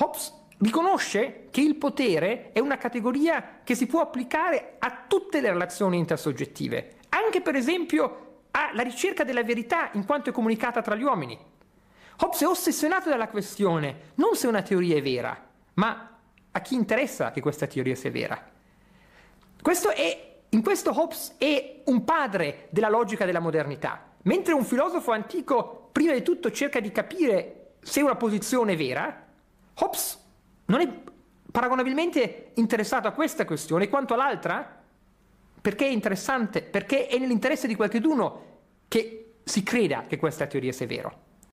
Hobbes riconosce che il potere è una categoria che si può applicare a tutte le relazioni intersoggettive, anche per esempio alla ricerca della verità in quanto è comunicata tra gli uomini. Hobbes è ossessionato dalla questione non se una teoria è vera, ma a chi interessa che questa teoria sia vera. Questo è, in questo Hobbes è un padre della logica della modernità, mentre un filosofo antico prima di tutto cerca di capire se una posizione è vera, Hobbes non è paragonabilmente interessato a questa questione quanto all'altra, perché è interessante, perché è nell'interesse di qualcheduno che si creda che questa teoria sia vera.